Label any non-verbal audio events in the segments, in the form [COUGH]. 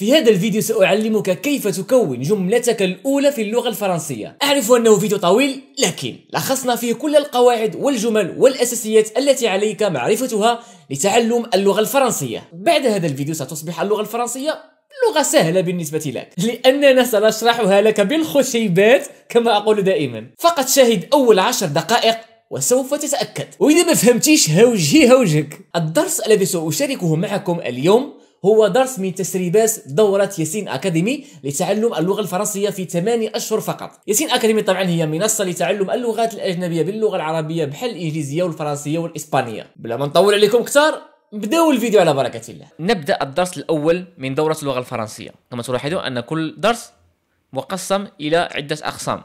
في هذا الفيديو سأعلمك كيف تكون جملتك الأولى في اللغة الفرنسية أعرف أنه فيديو طويل لكن لخصنا فيه كل القواعد والجمل والأساسيات التي عليك معرفتها لتعلم اللغة الفرنسية بعد هذا الفيديو ستصبح اللغة الفرنسية لغة سهلة بالنسبة لك لأننا سنشرحها لك بالخشيبات كما أقول دائما فقط شاهد أول عشر دقائق وسوف تتأكد وإذا ما فهمتيش هوجي هوجك الدرس الذي سأشاركه معكم اليوم هو درس من تسريبات دورة ياسين أكاديمي لتعلم اللغة الفرنسية في 8 أشهر فقط ياسين أكاديمي طبعا هي منصة لتعلم اللغات الأجنبية باللغة العربية بحال الإنجليزية والفرنسية والإسبانية بلا ما نطول عليكم كثار نبداو الفيديو على بركة الله نبدأ الدرس الأول من دورة اللغة الفرنسية كما تلاحظون أن كل درس مقسم إلى عدة أقسام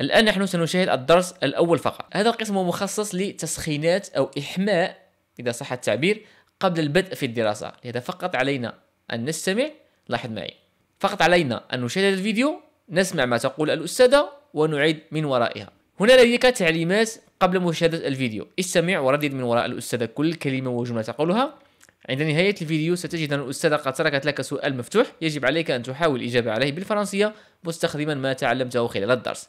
الآن نحن سنشاهد الدرس الأول فقط هذا القسم مخصص لتسخينات أو إحماء إذا صح التعبير قبل البدء في الدراسة لهذا فقط علينا أن نستمع لاحظ معي فقط علينا أن نشاهد الفيديو نسمع ما تقول الأستاذة ونعيد من ورائها هنا لديك تعليمات قبل مشاهدة الفيديو استمع وردد من وراء الأستاذة كل كلمة وجملة تقولها عند نهاية الفيديو ستجد أن الأستاذة قد تركت لك سؤال مفتوح يجب عليك أن تحاول الإجابة عليه بالفرنسية مستخدما ما تعلمته خلال الدرس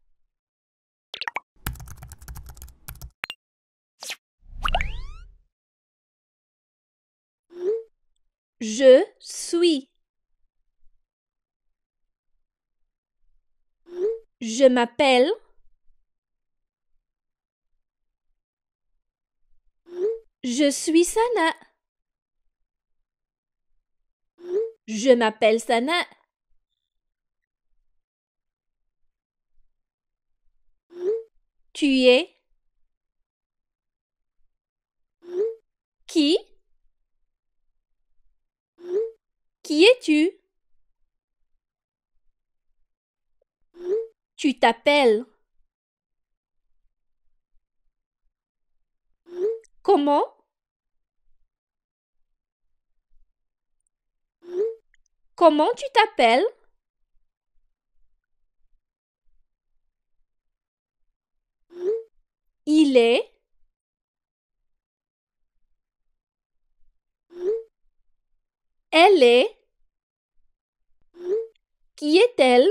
Je suis. Je m'appelle. Je suis Sana. Je m'appelle Sana. Tu es. Qui Qui es-tu Tu t'appelles Comment Comment tu t'appelles Il est Elle est. Qui est-elle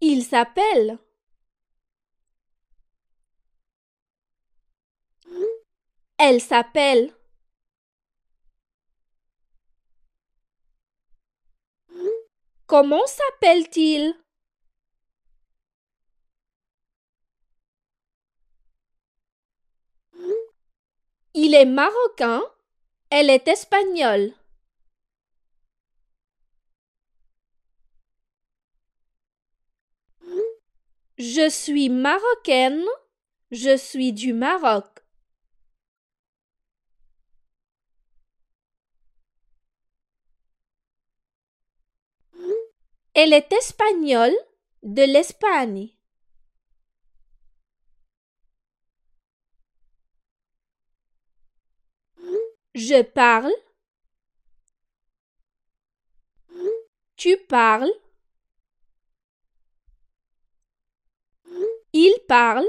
Il s'appelle. Elle s'appelle. Comment s'appelle-t-il Il est marocain, elle est espagnole. Je suis marocaine, je suis du Maroc. Elle est espagnole de l'Espagne. Je parle. Tu parles. Il parle.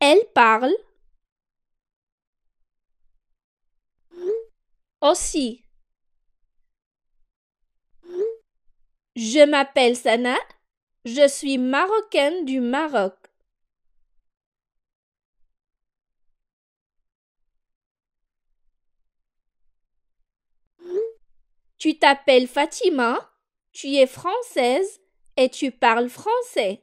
Elle parle. Aussi. Je m'appelle Sana. Je suis marocaine du Maroc. Tu t'appelles Fatima, tu es française et tu parles français.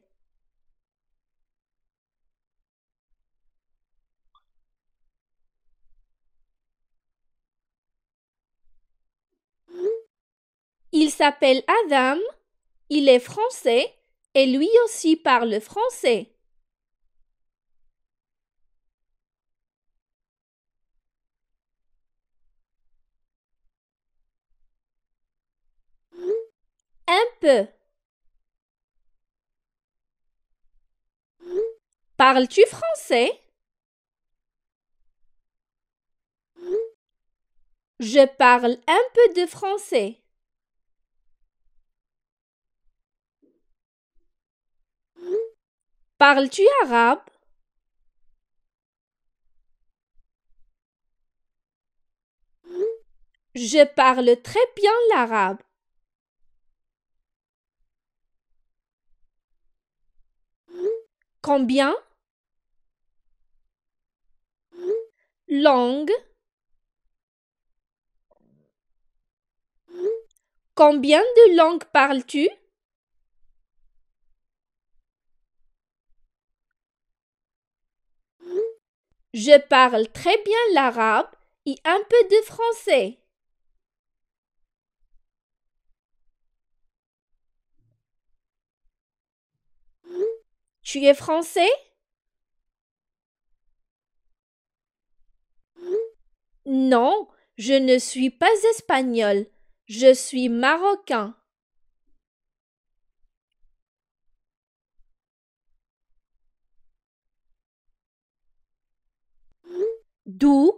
Il s'appelle Adam, il est français et lui aussi parle français. Un peu. Parles-tu français? Je parle un peu de français. Parles-tu arabe? Je parle très bien l'arabe. Combien Langue Combien de langues parles-tu Je parle très bien l'arabe et un peu de français. Tu es français Non, je ne suis pas espagnol. Je suis marocain. D'où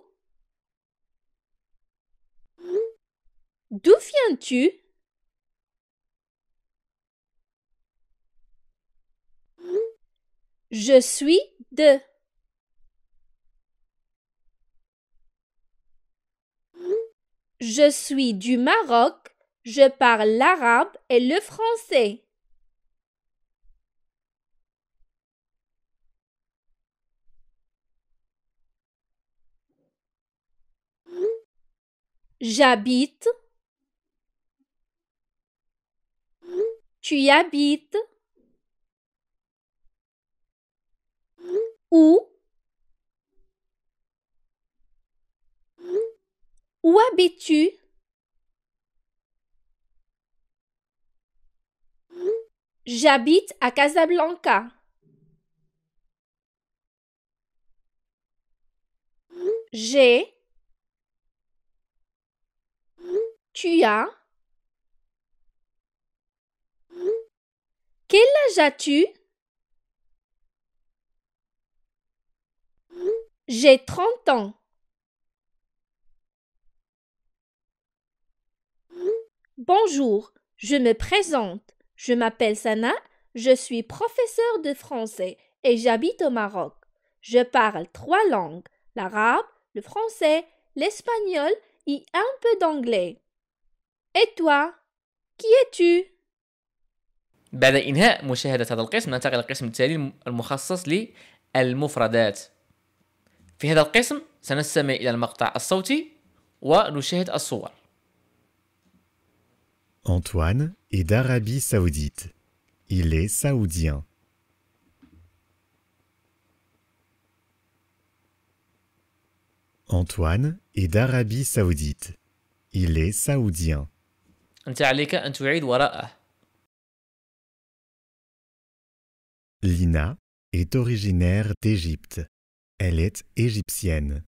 D'où viens-tu Je suis de. Je suis du Maroc, je parle l'arabe et le français. J'habite. Tu habites. Où Où habites-tu J'habite à Casablanca. J'ai. Tu as. Quel âge as-tu J'ai 30 ans. Bonjour, je me présente. Je m'appelle Sana, je suis professeur de français et j'habite au Maroc. Je parle trois langues, l'arabe, le français, l'espagnol et un peu d'anglais. Et toi, qui es-tu? بعد هذا القسم ننتقل للقسم التالي المخصص للمفردات في هذا القسم سنستمع إلى المقطع الصوتي ونشاهد الصور Antoine est d'Arabie saoudite. Il est saoudien. Antoine est d'Arabie saoudite. Il est saoudien. أنت عليك أن تعيد وراءه. Lina est originaire d'Égypte. Elle est égyptienne.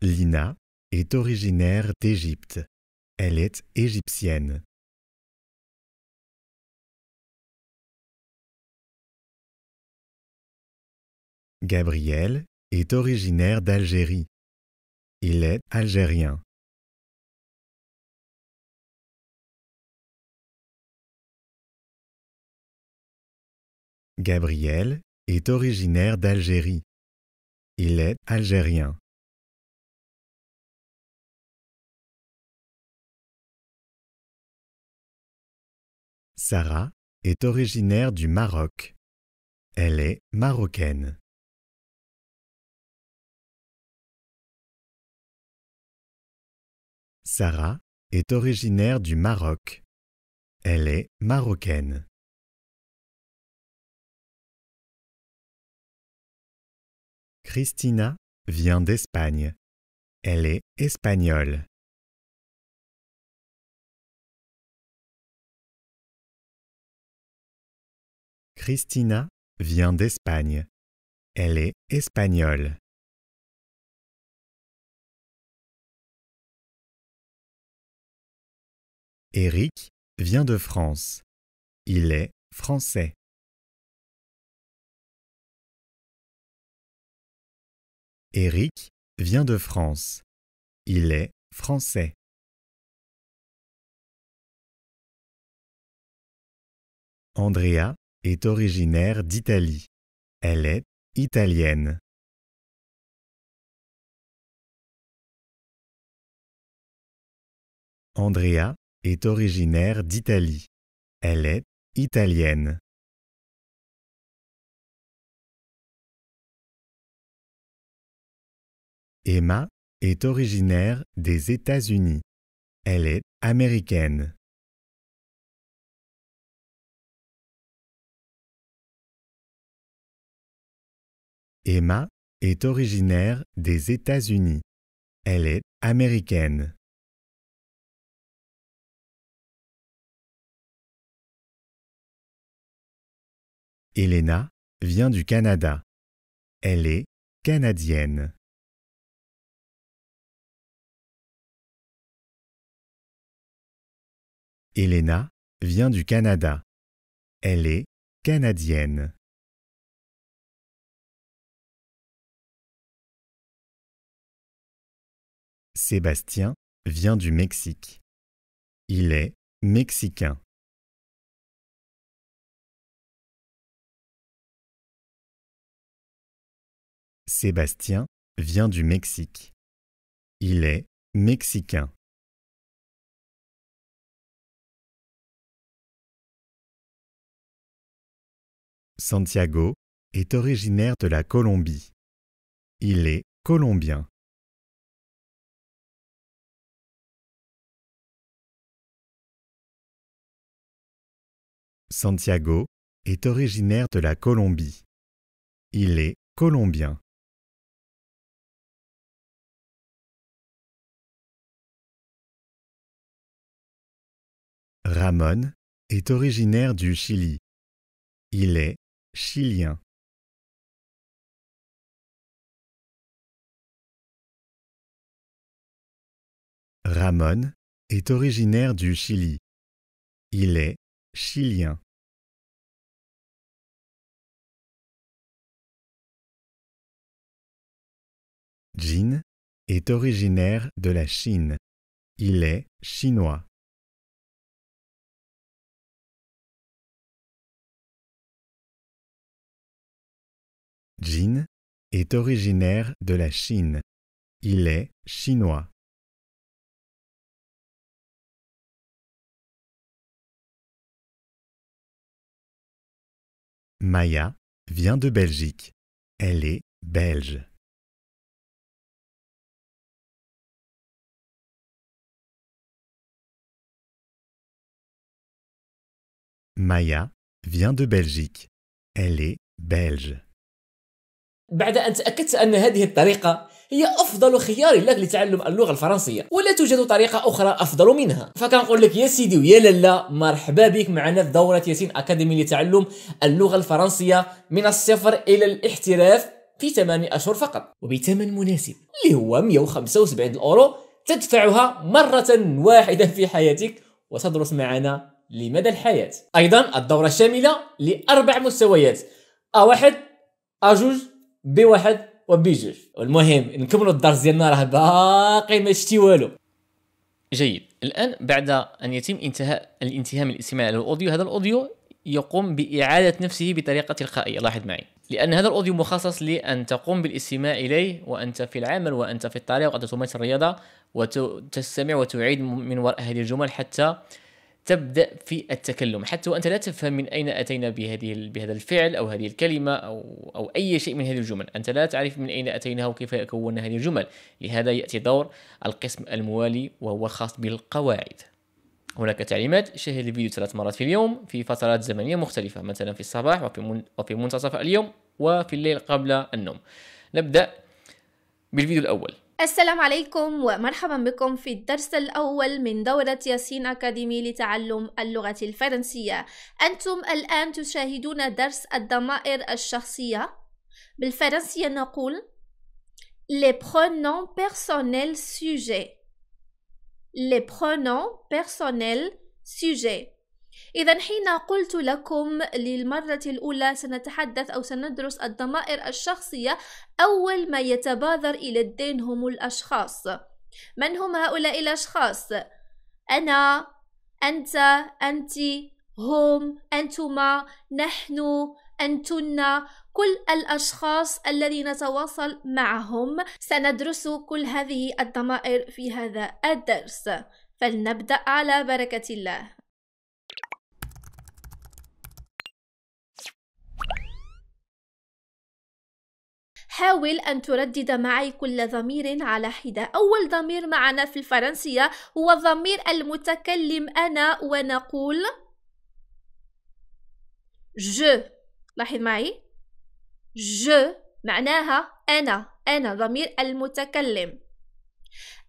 Lina est originaire d'Égypte. Elle est égyptienne. Gabriel est originaire d'Algérie. Il est algérien. Gabriel est originaire d'Algérie. Il est algérien. Sarah est originaire du Maroc. Elle est marocaine. Sarah est originaire du Maroc. Elle est marocaine. Christina vient d'Espagne. Elle est espagnole. Christina vient d'Espagne. Elle est espagnole. Eric vient de France. Il est français. Eric vient de France. Il est français. Andrea est originaire d'Italie. Elle est italienne. Andrea est originaire d'Italie. Elle est italienne. Emma est originaire des États-Unis. Elle est américaine. Emma est originaire des États-Unis. Elle est américaine. Elena vient du Canada. Elle est canadienne. Elena vient du Canada. Elle est canadienne. Sébastien vient du Mexique. Il est mexicain. Sébastien vient du Mexique. Il est mexicain. Santiago est originaire de la Colombie. Il est colombien. Santiago est originaire de la Colombie. Il est colombien. Ramon est originaire du Chili. Il est chilien est originaire du Chili. Il est chilien. Jin est originaire de la Chine. Il est chinois. Jin, est originaire de la Chine. Il est chinois. Maya vient de Belgique. Elle est belge. Maya vient de Belgique. Elle est belge. بعد أن تأكدت أن هذه الطريقة هي أفضل خيار لك لتعلم اللغة الفرنسية ولا توجد طريقة أخرى أفضل منها فكنقول لك يا سيدي ويا لالا مرحبا بك معنا في دورة ياسين أكاديمي لتعلم اللغة الفرنسية من الصفر إلى الاحتراف في 8 أشهر فقط وبثمن مناسب اللي هو 175 أورو تدفعها مرة واحدة في حياتك وتدرس معنا لمدى الحياة أيضا الدورة الشاملة لأربع مستويات ا 1 ا 2 بي واحد وبي جوج والمهم نكملوا الدرس ديالنا راه باقي ما شتي والو جيد الان بعد ان يتم انتهاء الانتهاء من الاستماع للاوديو الاوديو هذا الاوديو يقوم باعاده نفسه بطريقه تلقائيه لاحظ معي لان هذا الاوديو مخصص لان تقوم بالاستماع اليه وانت في العمل وانت في الطريق وانت تمارس الرياضه وتستمع وتعيد من وراء هذه الجمل حتى تبدا في التكلم حتى وانت لا تفهم من اين اتينا بهذه بهذا الفعل او هذه الكلمه او او اي شيء من هذه الجمل انت لا تعرف من اين اتينا وكيف كونا هذه الجمل لهذا ياتي دور القسم الموالي وهو الخاص بالقواعد هناك تعليمات شاهد الفيديو ثلاث مرات في اليوم في فترات زمنيه مختلفه مثلا في الصباح وفي من وفي منتصف اليوم وفي الليل قبل النوم نبدا بالفيديو الاول السلام عليكم ومرحبا بكم في الدرس الأول من دورة ياسين أكاديمي لتعلم اللغة الفرنسية أنتم الآن تشاهدون درس الضمائر الشخصية بالفرنسية نقول les pronoms personnels sujet les pronoms personnels sujet إذا حين قلت لكم للمرة الأولى سنتحدث أو سندرس الضمائر الشخصية أول ما يتبادر إلى الدين هم الأشخاص من هم هؤلاء الأشخاص؟ أنا أنت أنت هم أنتما نحن أنتن كل الأشخاص الذين نتواصل معهم سندرس كل هذه الضمائر في هذا الدرس فلنبدأ على بركة الله حاول أن تردد معي كل ضمير على حدة أول ضمير معنا في الفرنسية هو ضمير المتكلم أنا ونقول ج لاحظ معي ج معناها أنا أنا ضمير المتكلم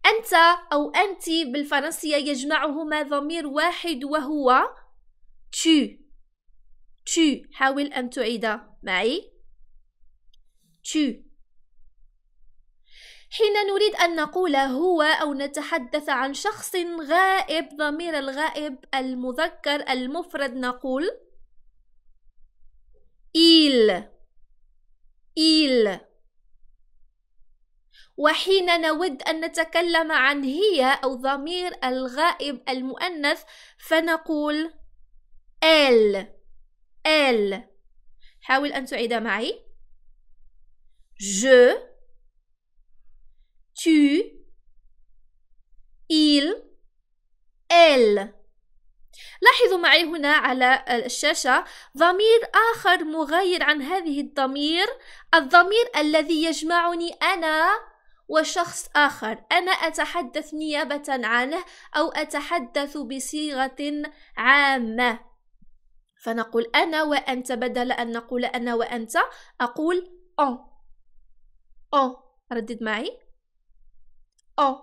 أنت أو أنت بالفرنسية يجمعهما ضمير واحد وهو تو تو حاول أن تعيد معي tu حين نريد أن نقول هو أو نتحدث عن شخص غائب ضمير الغائب المذكر المفرد نقول il il وحين نود أن نتكلم عن هي أو ضمير الغائب المؤنث فنقول elle elle حاول أن تعيد معي je, tu, il, elle. لاحظوا معي هنا على الشاشة ضمير آخر مغاير عن هذه الضمير الضمير الذي يجمعني أنا وشخص آخر أنا أتحدث نيابة عنه أو أتحدث بصيغة عامة فنقول أنا وأنت بدل أن نقول أنا وأنت أقول أن أو ردد معي أو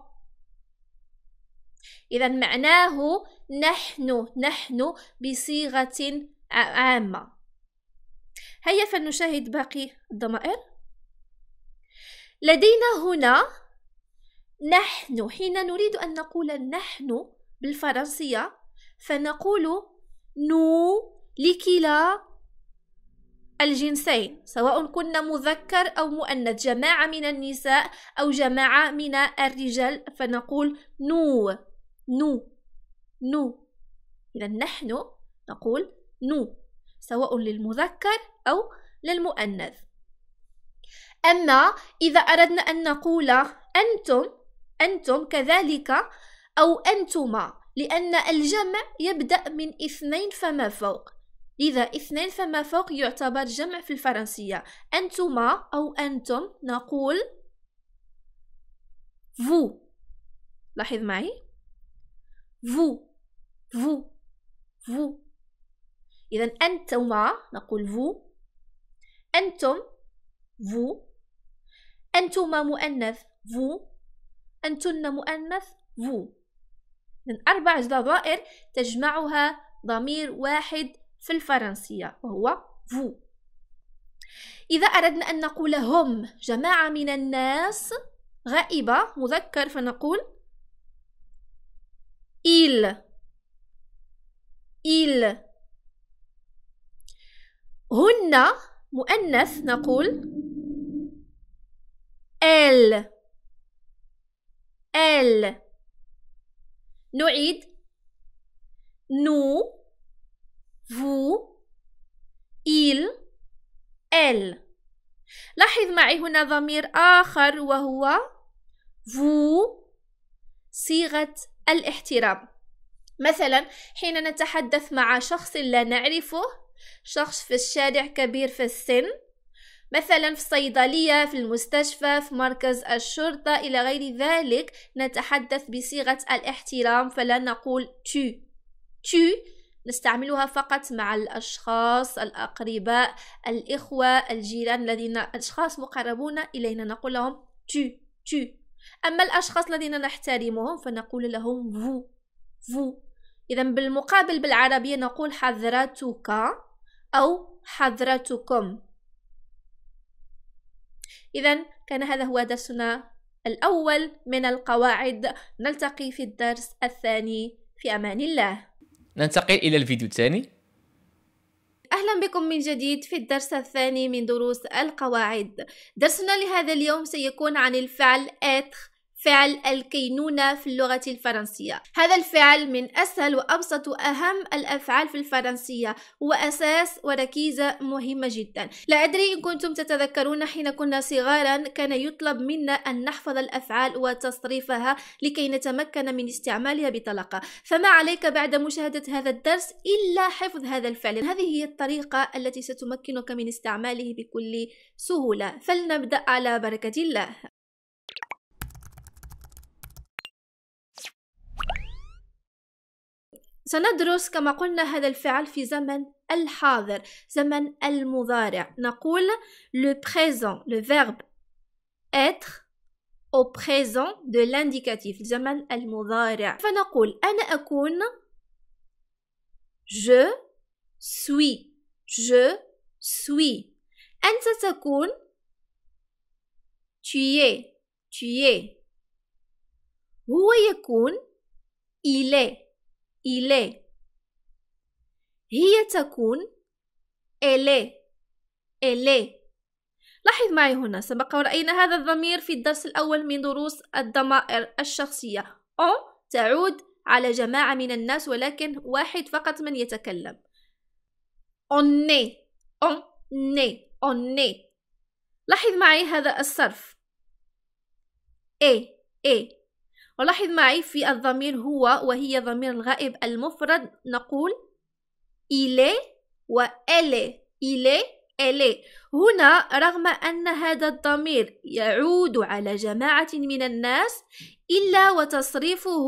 إذا معناه نحن نحن بصيغة عامة هيا فلنشاهد باقي الضمائر لدينا هنا نحن حين نريد أن نقول نحن بالفرنسية فنقول نو لكلا الجنسين سواء كنا مذكر أو مؤنث جماعة من النساء أو جماعة من الرجال فنقول نو نو نو إذا نحن نقول نو سواء للمذكر أو للمؤنث أما إذا أردنا أن نقول أنتم أنتم كذلك أو أنتما لأن الجمع يبدأ من اثنين فما فوق لذا اثنين فما فوق يعتبر جمع في الفرنسية أنتما أو أنتم نقول فو لاحظ معي فو فو فو إذا أنتما نقول فو أنتم فو أنتما مؤنث فو أنتن مؤنث فو من أربع ضمائر تجمعها ضمير واحد في الفرنسية وهو فو إذا أردنا أن نقول هم جماعة من الناس غائبة مذكر فنقول إيل إيل هن مؤنث نقول ال ال نعيد نو vous il elle لاحظ معي هنا ضمير آخر وهو vous صيغة الاحترام مثلا حين نتحدث مع شخص لا نعرفه شخص في الشارع كبير في السن مثلا في الصيدلية في المستشفى في مركز الشرطة إلى غير ذلك نتحدث بصيغة الاحترام فلا نقول tu tu نستعملها فقط مع الأشخاص الأقرباء الإخوة الجيران الذين أشخاص مقربون إلينا نقول لهم تو تو أما الأشخاص الذين نحترمهم فنقول لهم فو فو إذا بالمقابل بالعربية نقول حضرتك أو حضرتكم إذا كان هذا هو درسنا الأول من القواعد نلتقي في الدرس الثاني في أمان الله ننتقل إلى الفيديو الثاني أهلا بكم من جديد في الدرس الثاني من دروس القواعد درسنا لهذا اليوم سيكون عن الفعل être فعل الكينونة في اللغة الفرنسية هذا الفعل من أسهل وأبسط وأهم الأفعال في الفرنسية وأساس وركيزة مهمة جدا لا أدري إن كنتم تتذكرون حين كنا صغارا كان يطلب منا أن نحفظ الأفعال وتصريفها لكي نتمكن من استعمالها بطلاقة فما عليك بعد مشاهدة هذا الدرس إلا حفظ هذا الفعل هذه هي الطريقة التي ستمكنك من استعماله بكل سهولة فلنبدأ على بركة الله سندرس كما قلنا هذا الفعل في زمن الحاضر زمن المضارع نقول le présent le verbe être au présent de l'indicatif زمن المضارع فنقول أنا أكون je suis je suis أنت تكون tu es tu es هو يكون il est إلي هي تكون إلي إلي لاحظ معي هنا سبق ورأينا هذا الضمير في الدرس الأول من دروس الضمائر الشخصية أو تعود على جماعة من الناس ولكن واحد فقط من يتكلم أوني أوني أوني لاحظ معي هذا الصرف اي اي ولاحظ معي في الضمير هو وهي ضمير الغائب المفرد نقول إلي وإلي إلي إلي هنا رغم أن هذا الضمير يعود على جماعة من الناس إلا وتصريفه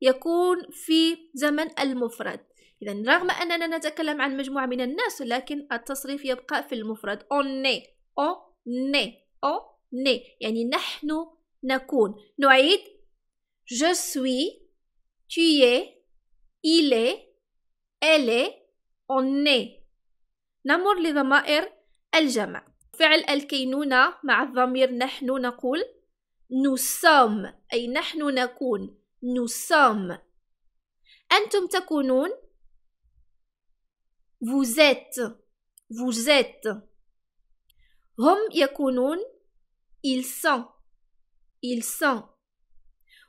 يكون في زمن المفرد إذا رغم أننا نتكلم عن مجموعة من الناس لكن التصريف يبقى في المفرد أوني أوني أوني يعني نحن نكون نعيد Je suis, tu es, il est, elle est, on est. نمر لضمائر الجمع. فعل الكينونة مع الضمير نحن نقول nous sommes أي نحن نكون nous sommes. أنتم تكونون vous êtes vous êtes هم يكونون ils sont ils sont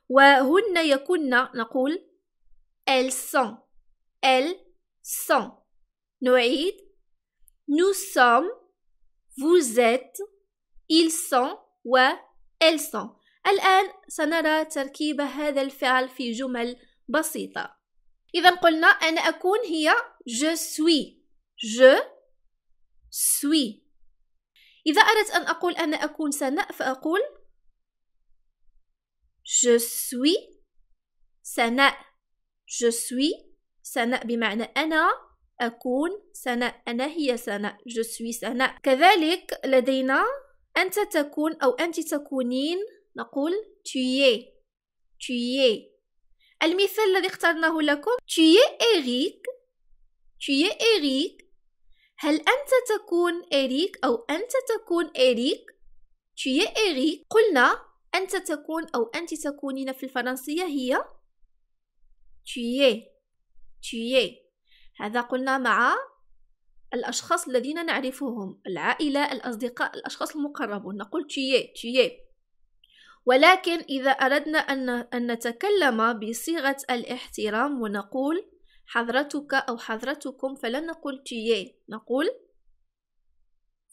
وهن يكن نقول elles sont elles sont نعيد nous sommes vous êtes ils sont و elles sont الآن سنرى تركيب هذا الفعل في جمل بسيطة إذا قلنا أنا أكون هي je suis je suis إذا أردت أن أقول أنا أكون سناء فأقول Je suis سناء Je suis سناء بمعنى أنا أكون سناء أنا هي سناء Je suis سناء كذلك لدينا أنت تكون أو أنت تكونين نقول tu es tu es المثال الذي اخترناه لكم tu es Eric tu es Eric هل أنت تكون إريك أو أنت تكون إريك tu es Eric قلنا أنت تكون أو أنت تكونين في الفرنسية هي tu es هذا قلنا مع الأشخاص الذين نعرفهم العائلة الأصدقاء الأشخاص المقربون نقول tu es ولكن إذا أردنا أن نتكلم بصيغة الاحترام ونقول حضرتك أو حضرتكم فلن نقول tu نقول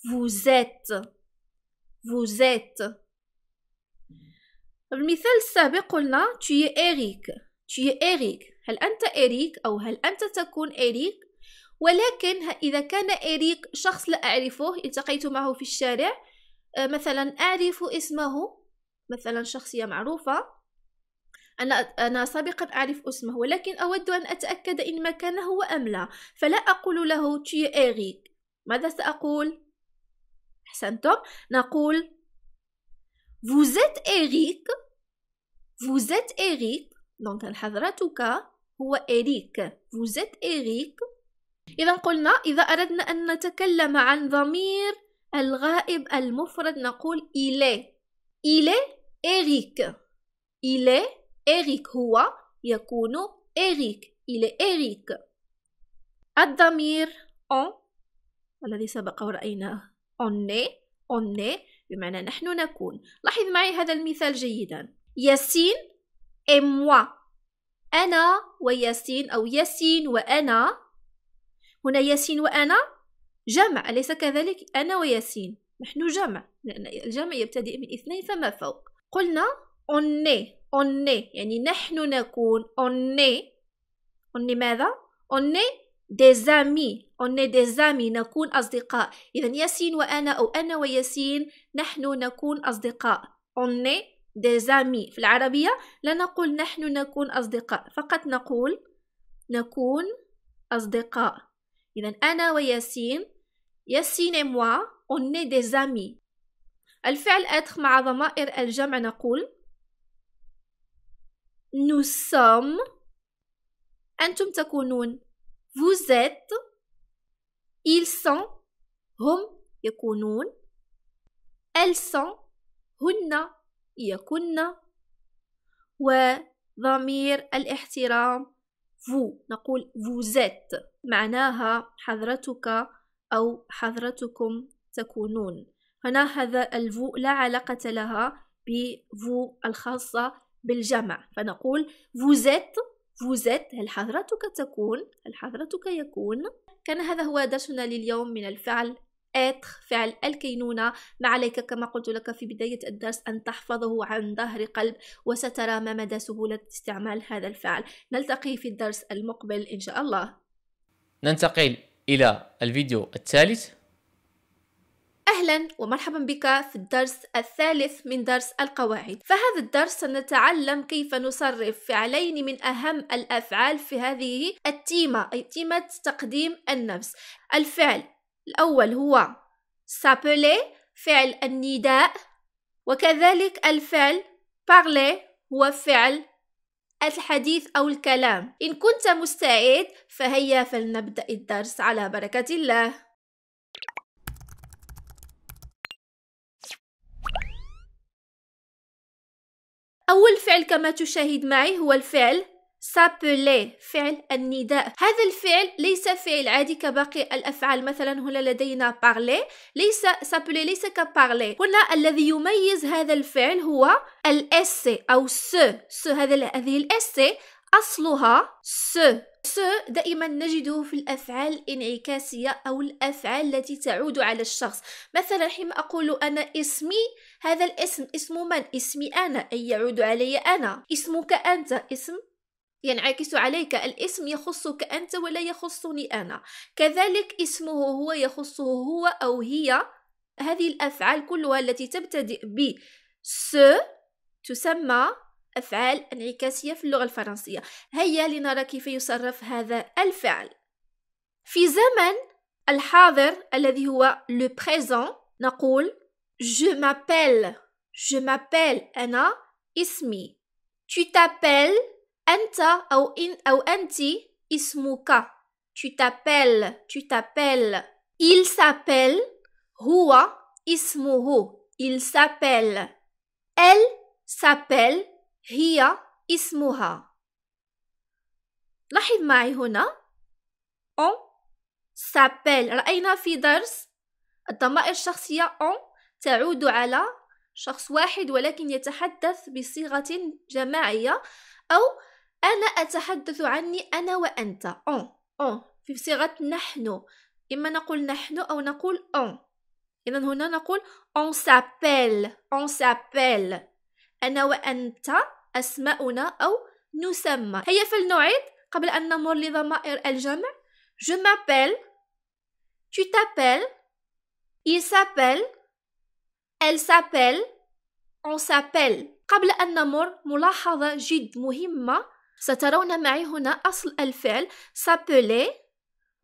vous êtes vous êtes المثال السابق قلنا تي إريك تي إريك هل أنت إريك أو هل أنت تكون إريك ولكن إذا كان إريك شخص لا أعرفه التقيت معه في الشارع آه، مثلا أعرف اسمه مثلا شخصية معروفة أنا أنا سابقا أعرف اسمه ولكن أود أن أتأكد إن ما كان هو أم لا فلا أقول له تي إريك ماذا سأقول؟ أحسنتم نقول vous êtes Eric vous êtes Eric en حضرتك هو إريك vous êtes Eric إذا قلنا إذا أردنا أن نتكلم عن ضمير الغائب المفرد نقول il est il est Eric il est Eric هو يكون إريك il est Eric الضمير أن الذي سبق ورأيناه on est on est بمعنى نحن نكون لاحظ معي هذا المثال جيدا ياسين et أنا وياسين أو ياسين وأنا هنا ياسين وأنا جمع أليس كذلك أنا وياسين نحن جمع لأن الجمع يبتدئ من اثنين فما فوق قلنا اوني اوني يعني نحن نكون اوني اوني ماذا اوني des amis on est des amis نكون أصدقاء إذا ياسين وأنا أو أنا وياسين نحن نكون أصدقاء on est des amis في العربية لا نقول نحن نكون أصدقاء فقط نقول نكون أصدقاء إذا أنا وياسين ياسين et moi on est des amis الفعل être مع ضمائر الجمع نقول nous sommes أنتم تكونون vous êtes ils sont هم يكونون elles sont هن يكن وضمير الاحترام vous نقول vous êtes معناها حضرتك أو حضرتكم تكونون هنا هذا الفو لا علاقة لها بفو الخاصة بالجمع فنقول vous êtes فوزت هل حضرتك تكون هل حضرتك يكون كان هذا هو درسنا لليوم من الفعل اتخ فعل الكينونة ما عليك كما قلت لك في بداية الدرس أن تحفظه عن ظهر قلب وسترى ما مدى سهولة استعمال هذا الفعل نلتقي في الدرس المقبل إن شاء الله ننتقل إلى الفيديو الثالث أهلا ومرحبا بك في الدرس الثالث من درس القواعد فهذا الدرس سنتعلم كيف نصرف فعلين من أهم الأفعال في هذه التيمة أي تيمة تقديم النفس الفعل الأول هو سابلي فعل النداء وكذلك الفعل بارلي هو فعل الحديث أو الكلام إن كنت مستعد فهيا فلنبدأ الدرس على بركة الله أول فعل كما تشاهد معي هو الفعل سابلي فعل النداء هذا الفعل ليس فعل عادي كباقي الافعال مثلا هنا لدينا بارلي ليس سابلي ليس كبارلي هنا الذي يميز هذا الفعل هو الاس او س س هذا هذه الاس اصلها س س دائما نجده في الافعال الانعكاسيه او الافعال التي تعود على الشخص مثلا حينما اقول انا اسمي هذا الاسم اسم من اسمي انا اي يعود علي انا اسمك انت اسم ينعكس عليك الاسم يخصك انت ولا يخصني انا كذلك اسمه هو يخصه هو او هي هذه الافعال كلها التي تبتدئ ب س تسمى افعال انعكاسيه في اللغه الفرنسيه هيا لنرى كيف يصرف هذا الفعل في زمن الحاضر الذي هو لو بريزون نقول Je m'appelle. Je m'appelle Anna Ismi. Tu t'appelles Anta ou, Anti Ismuka. Tu t'appelles. Tu t'appelles. Il s'appelle Hua Ismuhu. Il s'appelle. Elle s'appelle Hiya Ismuha. لاحظ معي هنا on s'appelle رأينا في درس الضمائر الشخصية on تعود على شخص واحد ولكن يتحدث بصيغة جماعية أو أنا أتحدث عني أنا وأنت أون أون في صيغة نحن إما نقول نحن أو نقول أون إذا هنا نقول أون سابيل أون سابيل أنا وأنت أسماؤنا أو نسمى هيا فلنعيد قبل أن نمر لضمائر الجمع je m'appelle tu t'appelles il s'appelle Elle s'appelle On s'appelle قبل أن نمر ملاحظة جد مهمة سترون معي هنا أصل الفعل s'appeler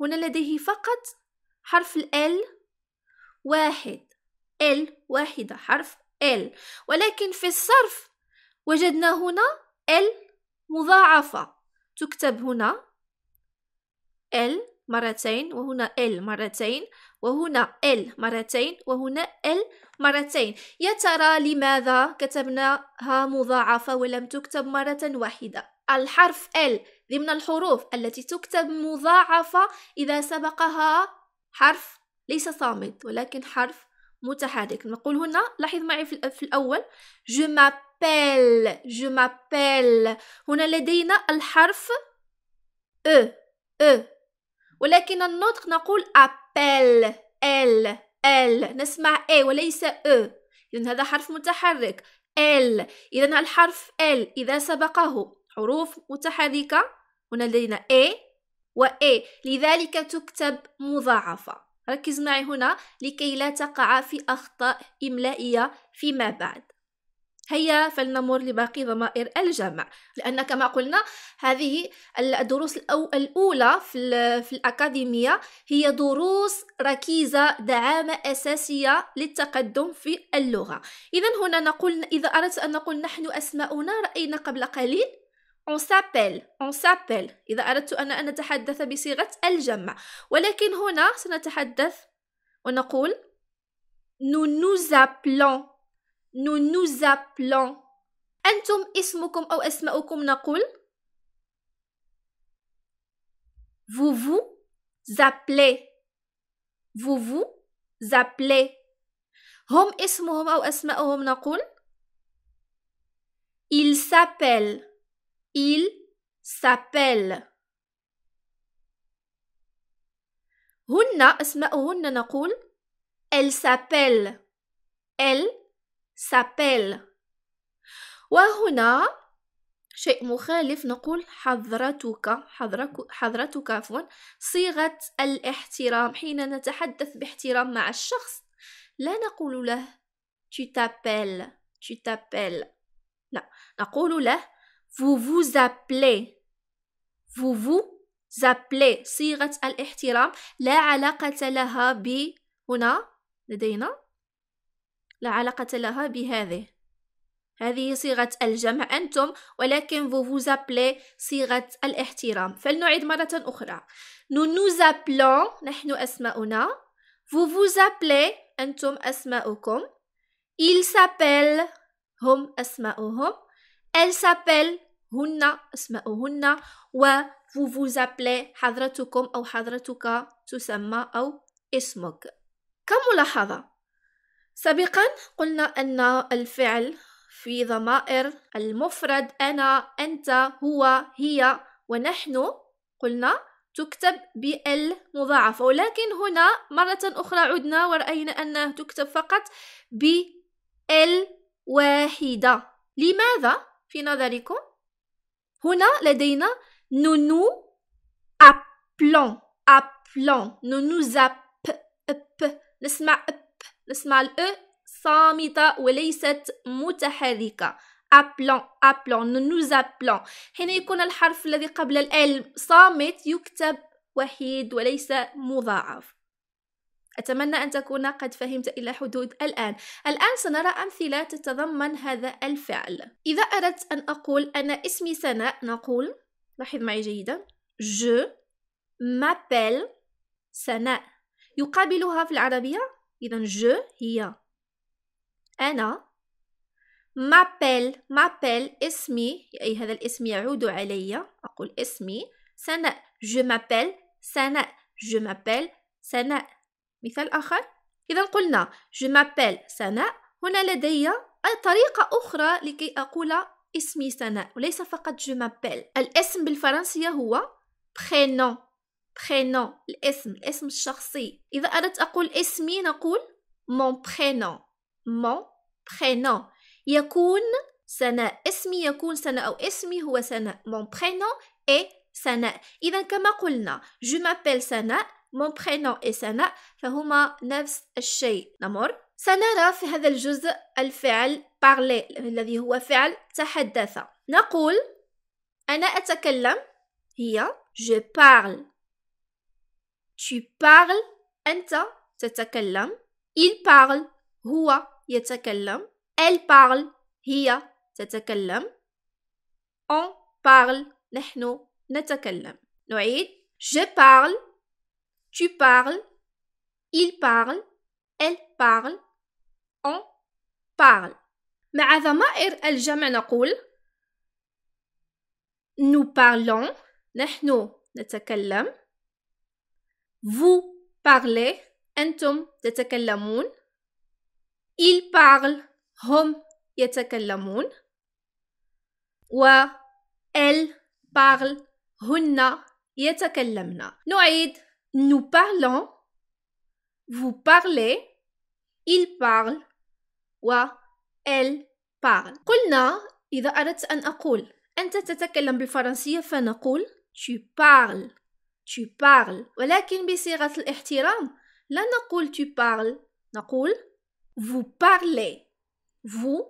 هنا لديه فقط حرف ال واحد ال واحدة حرف ال ولكن في الصرف وجدنا هنا ال مضاعفة تكتب هنا ال مرتين وهنا ال مرتين وهنا ال مرتين وهنا ال مرتين يا ترى لماذا كتبناها مضاعفة ولم تكتب مرة واحدة الحرف ال ضمن الحروف التي تكتب مضاعفة إذا سبقها حرف ليس صامت ولكن حرف متحرك نقول هنا لاحظ معي في الأول جو مابيل جو مابيل هنا لدينا الحرف أ e، أ e. ولكن النطق نقول أب appel ال ال نسمع اي وليس او اذا هذا حرف متحرك ال اذا الحرف ال اذا سبقه حروف متحركه هنا لدينا اي واي لذلك تكتب مضاعفه ركز معي هنا لكي لا تقع في اخطاء املائيه فيما بعد هيا فلنمر لباقي ضمائر الجمع لان كما قلنا هذه الدروس الاولى في, في الاكاديميه هي دروس ركيزه دعامه اساسيه للتقدم في اللغه اذا هنا نقول اذا اردت ان نقول نحن اسماؤنا راينا قبل قليل on s'appelle on s'appelle إذا أردت أنا أن أتحدث بصيغة الجمع ولكن هنا سنتحدث ونقول nous nous appelons nous nous appelons أنتم اسمكم أو أسماؤكم نقول vous vous appelez vous vous appelez هم اسمهم أو أسماؤهم نقول il s'appelle il s'appelle هن أسماؤهن نقول elles s'appellent elles s'appelle وهنا شيء مخالف نقول حضرتك حضرتك عفوا صيغة الاحترام حين نتحدث باحترام مع الشخص لا نقول له tu t'appelles tu t'appelles لا نقول له vous vous appelez vous vous appelez صيغة الاحترام لا علاقة لها ب هنا لدينا لا علاقة لها بهذه هذه صيغة الجمع أنتم ولكن vous appelez صيغة الاحترام فلنعيد مرة أخرى nous nous appelons نحن أسماؤنا vous vous appelez أنتم أسماؤكم il s'appelle هم أسماؤهم elle s'appelle هن أسماؤهن و vous vous appelez حضرتكم أو حضرتك تسمى أو اسمك كملاحظة سابقا قلنا أن الفعل في ضمائر المفرد أنا أنت هو هي ونحن قلنا تكتب بال مضاعفة ولكن هنا مرة أخرى عدنا ورأينا أنها تكتب فقط بال واحدة لماذا في نظركم هنا لدينا نونو أبلون أبلون نونو زاب نسمع أب نسمع الأ e صامتة وليست متحركة أبلون أبلون نوز أبلون هنا يكون الحرف الذي قبل الأل صامت يكتب وحيد وليس مضاعف أتمنى أن تكون قد فهمت إلى حدود الآن الآن سنرى أمثلة تتضمن هذا الفعل إذا أردت أن أقول أنا اسمي سناء نقول لاحظ معي جيدا جو مابيل سناء يقابلها في العربية إذا جو هي أنا مابيل مابيل اسمي أي هذا الاسم يعود علي أقول اسمي سناء جو مابيل سناء جو مابيل سناء مثال آخر إذا قلنا جو مابيل سناء هنا لدي طريقة أخرى لكي أقول اسمي سناء وليس فقط جو مابيل الاسم بالفرنسية هو prénom prénom الاسم الاسم الشخصي إذا أردت أقول اسمي نقول mon prénom mon prénom يكون سناء اسمي يكون سناء أو اسمي هو سناء mon prénom est سناء إذا كما قلنا je m'appelle سناء mon prénom et سناء فهما نفس الشيء نمر سنرى في هذا الجزء الفعل parler الذي هو فعل تحدث نقول أنا أتكلم هي je parle tu parles أنت تتكلم il parle هو يتكلم elle parle هي تتكلم on parle نحن نتكلم نعيد je parle tu parles il parle elle parle on parle مع ضمائر الجمع نقول nous parlons نحن نتكلم Vous parlez. أنتم تتكلمون. Il parle. هم يتكلمون. و elle parle. هن يتكلمن. نعيد. Nous parlons. Vous parlez. Il parle. و elle parle. قلنا إذا أردت أن أقول أنت تتكلم بالفرنسية فنقول tu parles tu parles ولكن بصيغة الاحترام لا نقول tu parles نقول vous parlez vous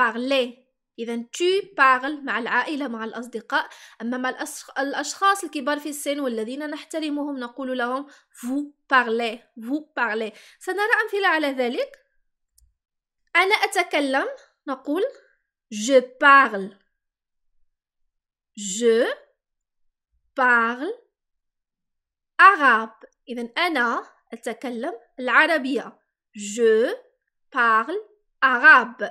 parlez إذا tu parles مع العائلة مع الأصدقاء أما مع الأشخاص الكبار في السن والذين نحترمهم نقول لهم vous parlez vous parlez سنرى أمثلة على ذلك أنا أتكلم نقول je parle je parle أغاب إذا أنا أتكلم العربية je parle arabe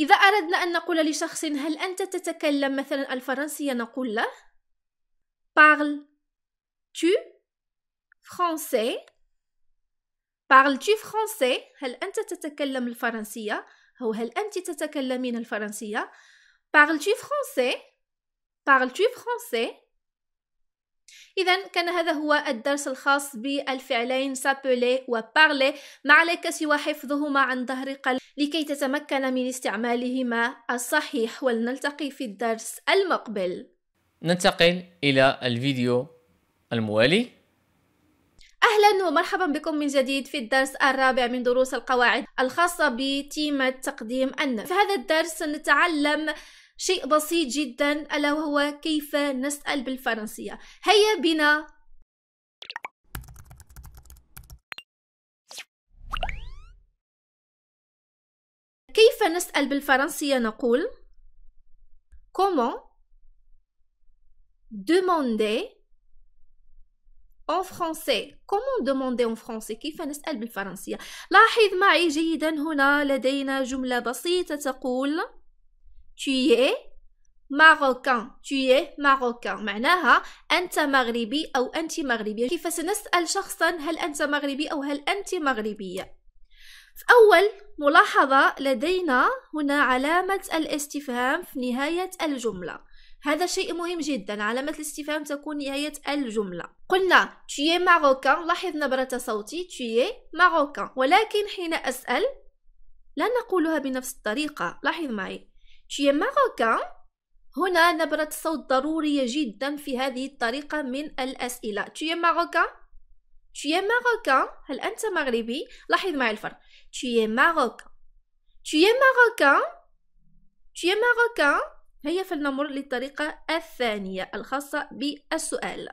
إذا أردنا أن نقول لشخص هل أنت تتكلم مثلا الفرنسية نقول له parle tu français parle tu français هل أنت تتكلم الفرنسية أو هل أنت تتكلمين الفرنسية parle tu français parle tu français إذا كان هذا هو الدرس الخاص بالفعلين سابولي وبارلي ما عليك سوى حفظهما عن ظهر قلب لكي تتمكن من استعمالهما الصحيح ولنلتقي في الدرس المقبل ننتقل إلى الفيديو الموالي اهلا ومرحبا بكم من جديد في الدرس الرابع من دروس القواعد الخاصه بتيمه تقديم النفس في هذا الدرس سنتعلم شيء بسيط جدا ألا وهو كيف نسأل بالفرنسية هيا بنا كيف نسأل بالفرنسية نقول comment demander en français comment demander en français كيف نسأل بالفرنسية لاحظ معي جيدا هنا لدينا جملة بسيطة تقول tu es marocain tu es marocain معناها انت مغربي او انت مغربيه كيف سنسال شخصا هل انت مغربي او هل انت مغربيه في اول ملاحظه لدينا هنا علامه الاستفهام في نهايه الجمله هذا شيء مهم جدا علامة الاستفهام تكون نهاية الجملة قلنا tu es marocain لاحظ نبرة صوتي tu es marocain ولكن حين أسأل لا نقولها بنفس الطريقة لاحظ معي Tu es marocain? هنا نبرة صوت ضرورية جدا في هذه الطريقة من الأسئلة. Tu es marocain? Tu es marocain? هل أنت مغربي؟ لاحظ معي الفرق. Tu es marocain. Tu es marocain? Tu es marocain? هيا فلنمر للطريقة الثانية الخاصة بالسؤال.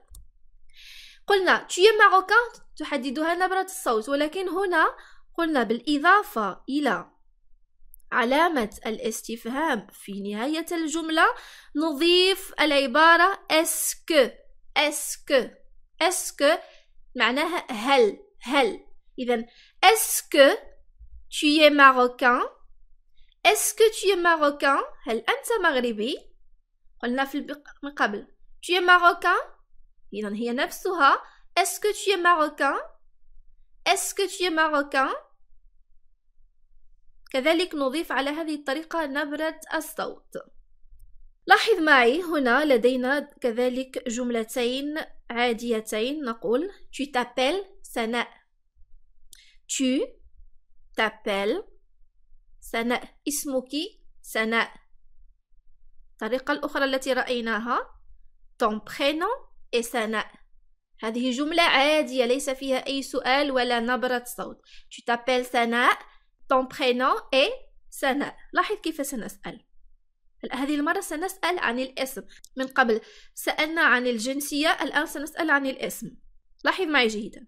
قلنا tu es marocain تحددها نبرة الصوت ولكن هنا قلنا بالإضافة إلى علامة الاستفهام في نهاية الجملة نضيف العبارة اسك اسك اسك معناها هل هل إذا اسك tu es marocain اسك tu es marocain هل أنت مغربي قلنا في البق... من قبل tu es marocain إذا هي نفسها اسك tu es marocain اسك tu es marocain كذلك نضيف على هذه الطريقة نبرة الصوت لاحظ معي هنا لدينا كذلك جملتين عاديتين نقول tu t'appelles سناء tu t'appelles سناء اسمك سناء الطريقة الأخرى التي رأيناها ton prénom et سناء هذه جملة عادية ليس فيها أي سؤال ولا نبرة صوت tu t'appelles سناء ton prénom est سناء لاحظ كيف سنسأل هذه المرة سنسأل عن الاسم من قبل سألنا عن الجنسية الآن سنسأل عن الاسم لاحظ معي جيدا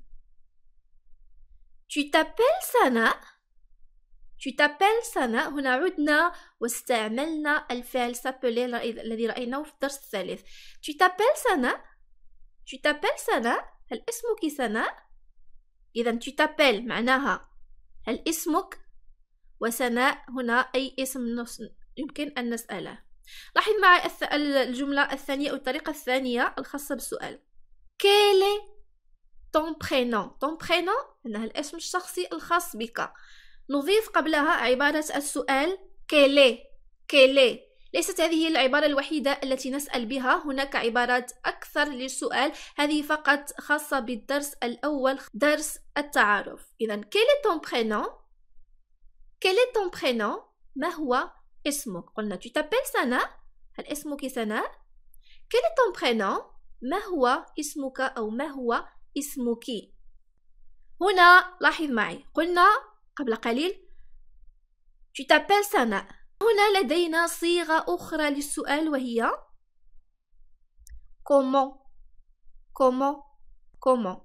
Tu t'appelles سناء Tu t'appelles سناء هنا عدنا واستعملنا الفعل s'appeler الذي رأيناه في الدرس الثالث Tu t'appelles سناء Tu t'appelles سناء هل اسمك سناء؟ إذا tu t'appelles معناها هل اسمك وسناء هنا أي اسم يمكن أن نسأله لاحظ معي الجملة الثانية أو الطريقة الثانية الخاصة بالسؤال كيلي ton prénom ton prénom إنها الاسم الشخصي الخاص بك نضيف قبلها عبارة السؤال كيلي كيلي ليست هذه العبارة الوحيدة التي نسأل بها هناك عبارات أكثر للسؤال هذه فقط خاصة بالدرس الأول درس التعارف إذا كيلي ton prénom quel est ton prénom Ma هو اسمك قلنا tu t'appelles سناء هل اسمك سناء quel est ton prénom ما هو اسمك أو ما هو اسمك هنا لاحظ معي قلنا قبل قليل tu t'appelles سناء هنا لدينا صيغة أخرى للسؤال وهي comment comment comment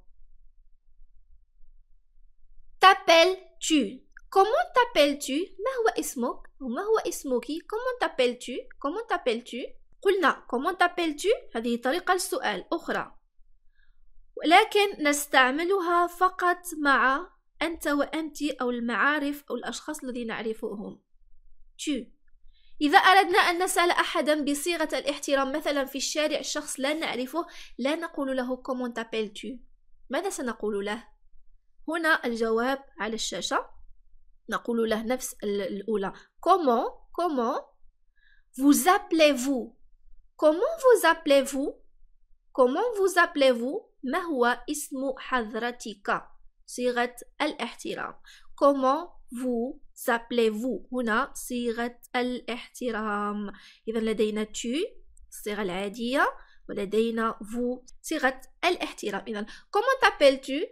t'appelles tu Comment t'appelles-tu ما هو اسمك وما هو اسمك Comment t'appelles-tu Comment t'appelles-tu قلنا comment t'appelles-tu هذه طريقة للسؤال أخرى ولكن نستعملها فقط مع أنت وأنت أو المعارف أو الأشخاص الذين نعرفهم tu إذا أردنا أن نسأل أحدا بصيغة الاحترام مثلا في الشارع شخص لا نعرفه لا نقول له comment t'appelles-tu ماذا سنقول له هنا الجواب على الشاشة comment comment vous appelez-vous comment vous appelez-vous comment vous appelez-vous ما هو اسم حضرتك al الاحترام comment vous appelez-vous هنا al الاحترام إذا لدينا tu الصيغة العادية ولدينا vous صيغة الاحترام إذا comment t'appelles-tu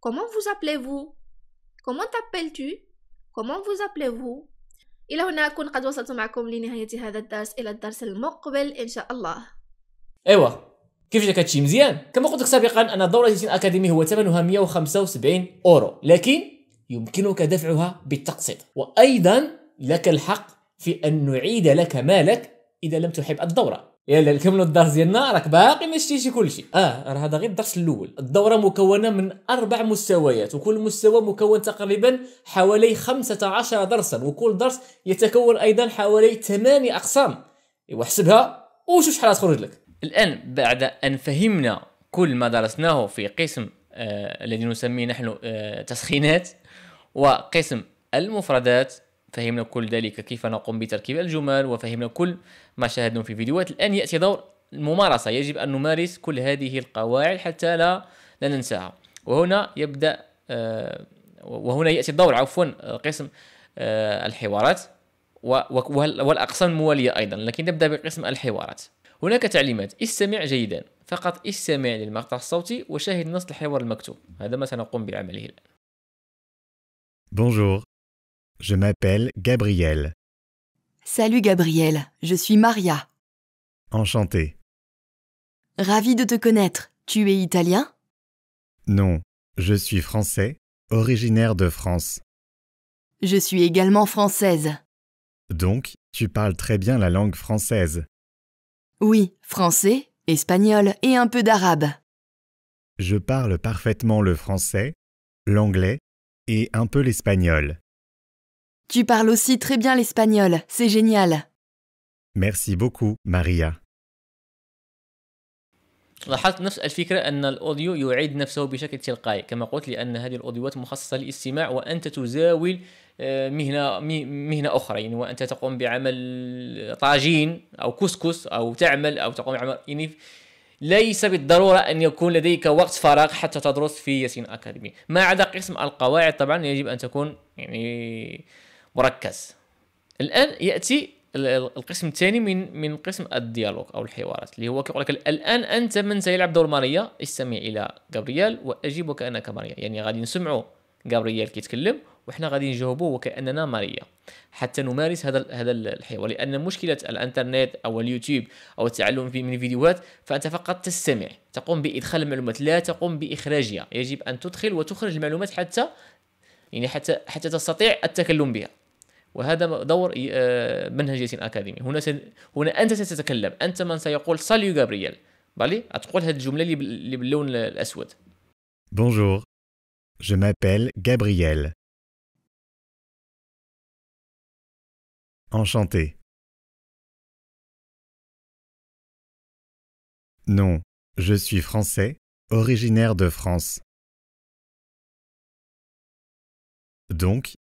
comment vous appelez-vous كومون تابلتو كومون Comment vous إلى هنا أكون قد وصلت معكم لنهاية هذا الدرس إلى الدرس المقبل إن شاء الله إيوا كيف جاك هادشي مزيان كما قلت لك سابقا أن دورة الاكاديمي هو ثمنها 175 أورو لكن يمكنك دفعها بالتقسيط وأيضا لك الحق في أن نعيد لك مالك إذا لم تحب الدورة يلا نكملوا الدرس ديالنا راك باقي ما شتيش كل شيء اه راه هذا غير الدرس الاول الدوره مكونه من اربع مستويات وكل مستوى مكون تقريبا حوالي 15 درسا وكل درس يتكون ايضا حوالي 8 اقسام ايوا حسبها وشوف شحال تخرج لك الان بعد ان فهمنا كل ما درسناه في قسم آه الذي نسميه نحن آه تسخينات وقسم المفردات فهمنا كل ذلك كيف نقوم بتركيب الجمل وفهمنا كل ما شاهدناه في فيديوهات الآن يأتي دور الممارسة يجب أن نمارس كل هذه القواعد حتى لا, لا ننساها وهنا يبدأ آه، وهنا يأتي الدور عفوا آه، قسم آه، الحوارات والأقسام الموالية أيضا لكن نبدأ بقسم الحوارات هناك تعليمات استمع جيدا فقط استمع للمقطع الصوتي وشاهد نص الحوار المكتوب هذا ما سنقوم بعمله الآن Bonjour, Je m'appelle Gabriel. Salut Gabriel, je suis Maria. Enchantée. Ravi de te connaître. Tu es italien Non, je suis français, originaire de France. Je suis également française. Donc, tu parles très bien la langue française. Oui, français, espagnol et un peu d'arabe. Je parle parfaitement le français, l'anglais et un peu l'espagnol. Tu parles aussi très bien l'espagnol, c'est génial. Merci beaucoup, Maria. لاحظت نفس الفكرة أن الأوديو يعيد نفسه بشكل تلقائي كما قلت لأن هذه الأوديوات مخصصة للاستماع وأنت تزاول آه، مهنة مهنة أخرى يعني وأنت تقوم بعمل طاجين أو كسكس أو تعمل أو تقوم بعمل يعني ليس بالضرورة أن يكون لديك وقت فراغ حتى تدرس في ياسين أكاديمي ما عدا قسم القواعد طبعا يجب أن تكون يعني مركز الان ياتي القسم الثاني من من قسم الديالوج او الحوارات اللي هو كيقول لك الان انت من سيلعب دور ماريا استمع الى جابرييل واجب وكانك ماريا يعني غادي نسمعوا جابرييل كيتكلم وحنا غادي نجاوبوا وكاننا ماريا حتى نمارس هذا هذا الحوار لان مشكله الانترنت او اليوتيوب او التعلم من فيديوهات فانت فقط تستمع تقوم بادخال المعلومات لا تقوم باخراجها يجب ان تدخل وتخرج المعلومات حتى يعني حتى حتى تستطيع التكلم بها Bonjour, je m'appelle Gabriel. Enchanté. Non, je suis français, originaire de France. Donc,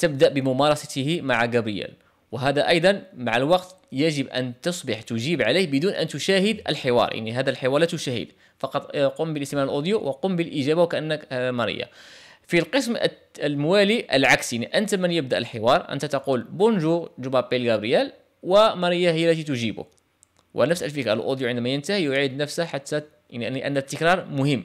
تبدأ بممارسته مع جابرييل وهذا أيضا مع الوقت يجب أن تصبح تجيب عليه بدون أن تشاهد الحوار يعني هذا الحوار لا تشاهد فقط آه، قم بالاستماع الأوديو وقم بالإجابة وكأنك آه، ماريا في القسم الموالي العكسي يعني أنت من يبدأ الحوار أنت تقول بونجور جو بابيل جابرييل وماريا هي التي تجيبه ونفس الفكرة الأوديو عندما ينتهي يعيد نفسه حتى يعني أن التكرار مهم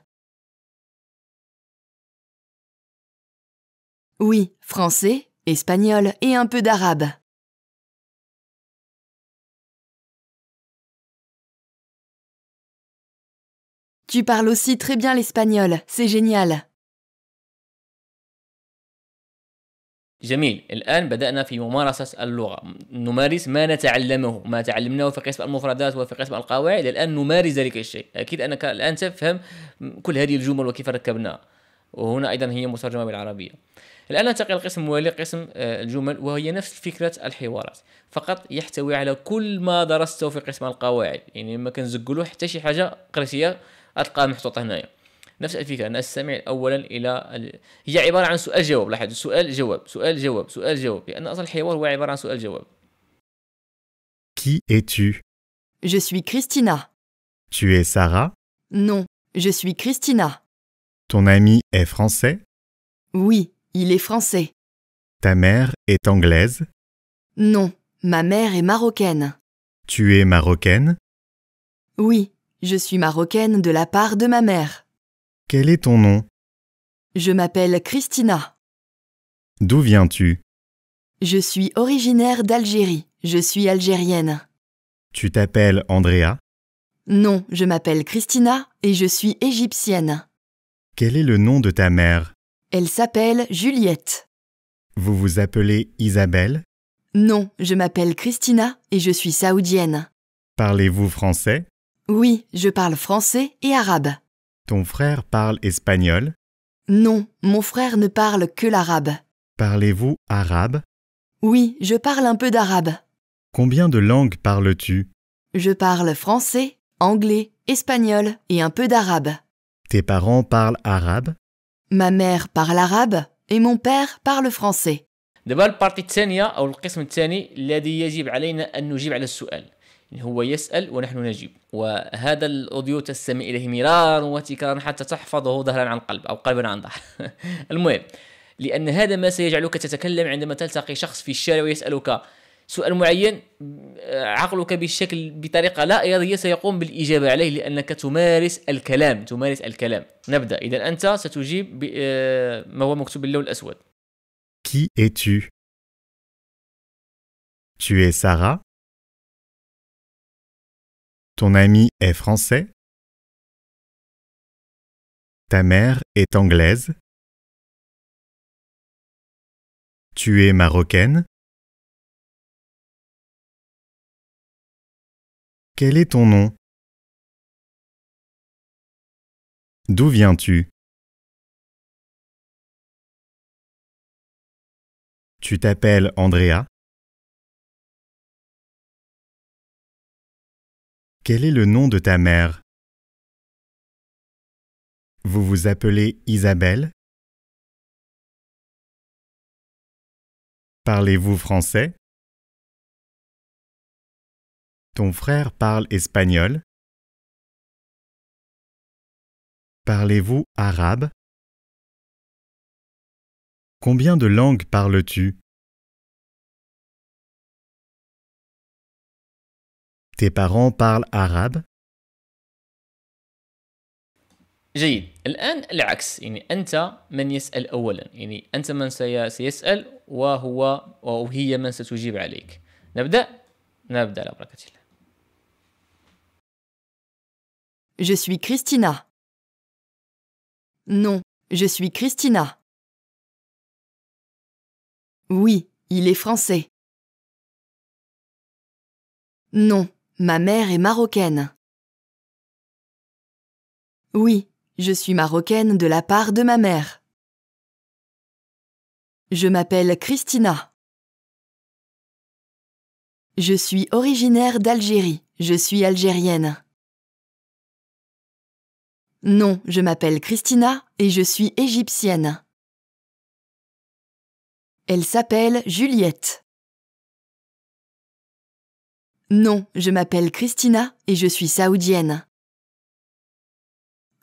Oui, français, espagnol et un peu d'arabe. Tu parles aussi très bien l'espagnol, c'est génial. جميل الآن بدأنا في ممارسة اللغة نمارس ما نتعلمه ما تعلمناه في قسم المفردات وفي قسم القواعد الآن نمارس ذلك الشيء أكيد أنك الآن تفهم كل هذه الجمل وكيف ركبناها وهنا أيضا هي مترجمة بالعربية الآن ننتقل لقسم موالي قسم آه، الجمل وهي نفس فكرة الحوارات فقط يحتوي على كل ما درسته في قسم القواعد يعني ما كنزقلو حتى شي حاجة قريتيها غتلقاها محطوطة هنايا نفس الفكرة أن أستمع أولا إلى ال... هي عبارة عن سؤال جواب لاحظ سؤال جواب سؤال جواب سؤال جواب لأن يعني أصلا الحوار هو عبارة عن سؤال جواب Qui es-tu Je suis Christina. Tu es Sarah Non, je suis Christina. Ton ami est français Oui, Il est français. Ta mère est anglaise Non, ma mère est marocaine. Tu es marocaine Oui, je suis marocaine de la part de ma mère. Quel est ton nom Je m'appelle Christina. D'où viens-tu Je suis originaire d'Algérie. Je suis algérienne. Tu t'appelles Andrea Non, je m'appelle Christina et je suis égyptienne. Quel est le nom de ta mère elle s'appelle Juliette. Vous vous appelez Isabelle Non, je m'appelle Christina et je suis saoudienne. Parlez-vous français Oui, je parle français et arabe. Ton frère parle espagnol Non, mon frère ne parle que l'arabe. Parlez-vous arabe Oui, je parle un peu d'arabe. Combien de langues parles-tu Je parle français, anglais, espagnol et un peu d'arabe. Tes parents parlent arabe ما mère parle arabe et mon père parle français. دابا البارتي الثانية أو القسم الثاني الذي يجب علينا أن نجيب على السؤال هو يسأل ونحن نجيب وهذا الأوديو تستمع إليه مرارا وتكرارا حتى تحفظه ظهرا عن قلب أو قلبا عن ظهر [LAUGHS] المهم لأن هذا ما سيجعلك تتكلم عندما تلتقي شخص في الشارع ويسألك سؤال معين آه، عقلك بالشكل بطريقة لا إرادية سيقوم بالإجابة عليه لأنك تمارس الكلام تمارس الكلام نبدأ إذا أنت ستجيب آه، ما هو مكتوب باللون الأسود Qui es-tu Tu es Sarah Ton ami est français Ta mère est anglaise Tu es marocaine Quel est ton nom D'où viens-tu Tu t'appelles Andrea Quel est le nom de ta mère Vous vous appelez Isabelle Parlez-vous français ton frère parle espagnol. Parlez-vous arabe Combien de langues parles-tu Tes parents parlent arabe جيد الآن العكس يعني أنت من يسأل أولا يعني أنت من سيسأل وهو وهي من ستجيب عليك نبدأ نبدأ على بركة الله Je suis Christina. Non, je suis Christina. Oui, il est français. Non, ma mère est marocaine. Oui, je suis marocaine de la part de ma mère. Je m'appelle Christina. Je suis originaire d'Algérie. Je suis algérienne. Non, je m'appelle Christina et je suis égyptienne. Elle s'appelle Juliette. Non, je m'appelle Christina et je suis saoudienne.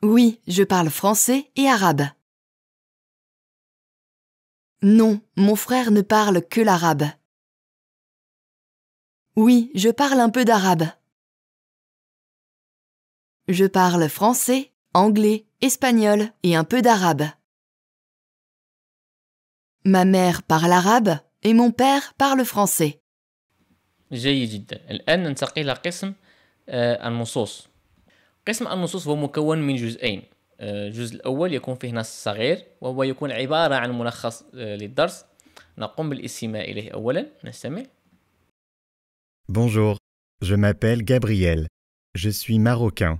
Oui, je parle français et arabe. Non, mon frère ne parle que l'arabe. Oui, je parle un peu d'arabe. Je parle français anglais, espagnol et un peu d'arabe. Ma mère parle arabe et mon père parle français. جيد جدا الآن ننتقل إلى قسم النصوص قسم النصوص هو مكون من جزئين الجزء الأول يكون فيه نص صغير وهو يكون عبارة عن ملخص للدرس نقوم بالاستماع إليه أولا نستمع Bonjour, je m'appelle Gabriel. Je suis marocain.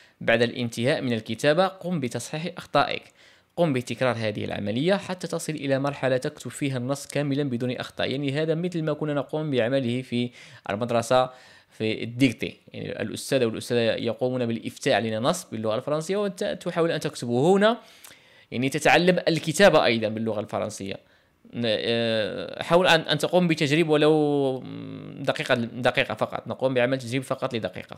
بعد الانتهاء من الكتابة قم بتصحيح أخطائك قم بتكرار هذه العملية حتى تصل إلى مرحلة تكتب فيها النص كاملا بدون أخطاء يعني هذا مثل ما كنا نقوم بعمله في المدرسة في الديكتي يعني الأستاذ والأستاذة يقومون بالإفتاء لنا نص باللغة الفرنسية وأنت تحاول أن تكتبه هنا يعني تتعلم الكتابة أيضا باللغة الفرنسية آه، حاول أن أن تقوم بتجريب ولو دقيقة دقيقة فقط نقوم بعمل تجريب فقط لدقيقة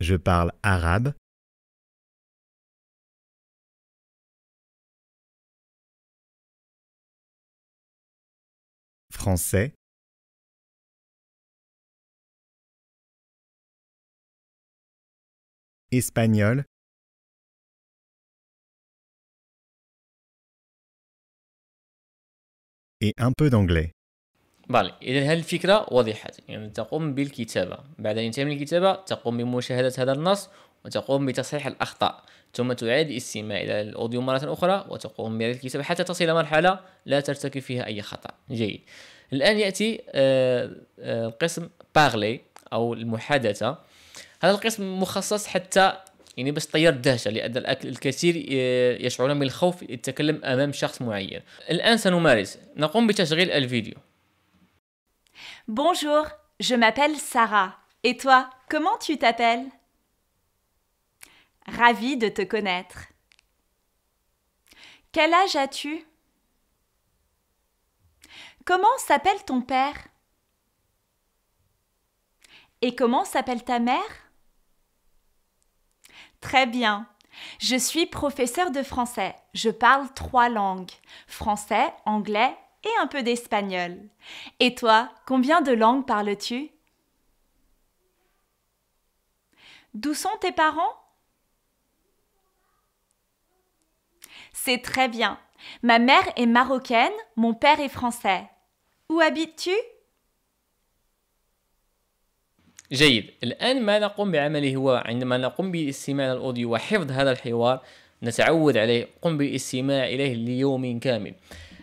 Je parle arabe. Français. Espagnol. Et un peu d'anglais. فالي اذا هذه الفكره واضحه يعني تقوم بالكتابه بعد ان من الكتابه تقوم بمشاهده هذا النص وتقوم بتصحيح الاخطاء ثم تعيد الاستماع الى الاوديو مره اخرى وتقوم بالكتابه الكتابه حتى تصل مرحله لا ترتكب فيها اي خطا جيد الان ياتي آه، آه، القسم باغلي او المحادثه هذا القسم مخصص حتى يعني باش تطير الدهشه لان الكثير آه، يشعرون بالخوف يتكلم امام شخص معين الان سنمارس نقوم بتشغيل الفيديو Bonjour, je m'appelle Sarah. Et toi, comment tu t'appelles Ravie de te connaître. Quel âge as-tu Comment s'appelle ton père Et comment s'appelle ta mère Très bien. Je suis professeur de français. Je parle trois langues. Français, anglais et un peu d'espagnol. Et toi, combien de langues parles-tu D'où sont tes parents C'est très bien. Ma mère est marocaine, mon père est français. Où habites-tu جيد الآن ما نقوم بعمله هو عندما نقوم باستماع الأوديو وحفظ هذا الحوار نتعود عليه قم بالاستماع إليه ليوم كامل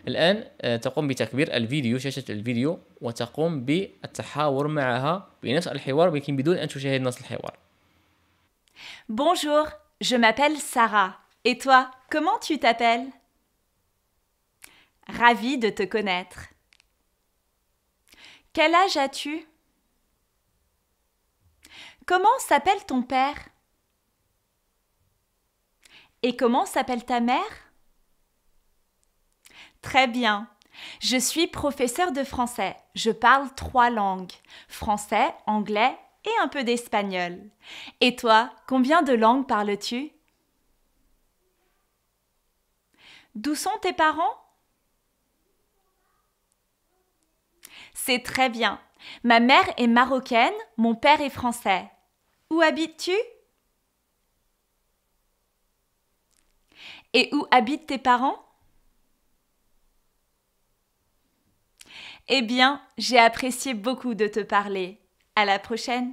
Bonjour, je m'appelle Sarah. Et toi, comment tu t'appelles Ravi de te connaître. Quel âge as-tu Comment s'appelle ton père Et comment s'appelle ta mère Très bien. Je suis professeur de français. Je parle trois langues. Français, anglais et un peu d'espagnol. Et toi, combien de langues parles-tu D'où sont tes parents C'est très bien. Ma mère est marocaine, mon père est français. Où habites-tu Et où habitent tes parents Eh bien, j'ai apprécié beaucoup de te parler. À la prochaine.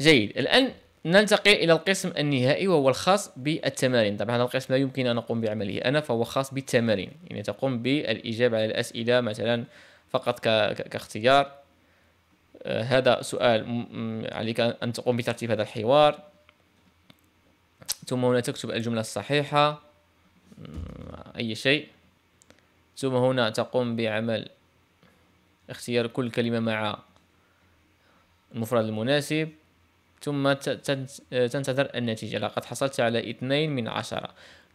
جيد الآن ننتقل إلى القسم النهائي وهو الخاص بالتمارين طبعا هذا القسم لا يمكن أن أقوم بعمله أنا فهو خاص بالتمارين يعني تقوم بالإجابة على الأسئلة مثلا فقط كاختيار آه، هذا سؤال عليك أن تقوم بترتيب هذا الحوار ثم هنا تكتب الجملة الصحيحة أي شيء ثم هنا تقوم بعمل اختيار كل كلمة مع المفرد المناسب ثم تنتظر النتيجة لقد حصلت على اثنين من عشرة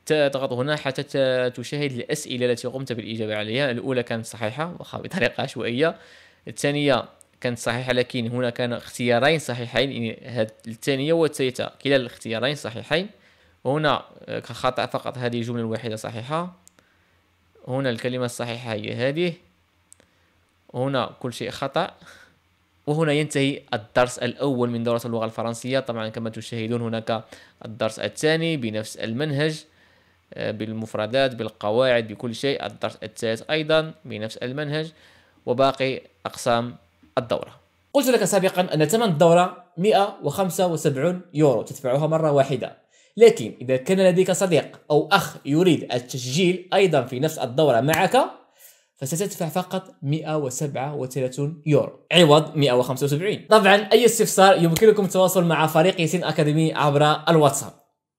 تضغط هنا حتى تشاهد الأسئلة التي قمت بالإجابة عليها الأولى كانت صحيحة واخا بطريقة عشوائية الثانية كانت صحيحة لكن هنا كان اختيارين صحيحين يعني هاد الثانية والثالثة كلا الاختيارين صحيحين هنا آه، كخطأ فقط هذه الجملة الواحدة صحيحة هنا الكلمة الصحيحة هي هذه هنا كل شيء خطأ وهنا ينتهي الدرس الأول من دورة اللغة الفرنسية طبعا كما تشاهدون هناك الدرس الثاني بنفس المنهج آه، بالمفردات بالقواعد بكل شيء الدرس الثالث أيضا بنفس المنهج وباقي أقسام الدورة قلت لك سابقا أن ثمن الدورة 175 يورو تدفعها مرة واحدة لكن إذا كان لديك صديق أو أخ يريد التسجيل أيضا في نفس الدورة معك فستدفع فقط 137 يورو عوض 175 طبعا أي استفسار يمكنكم التواصل مع فريق ياسين أكاديمي عبر الواتساب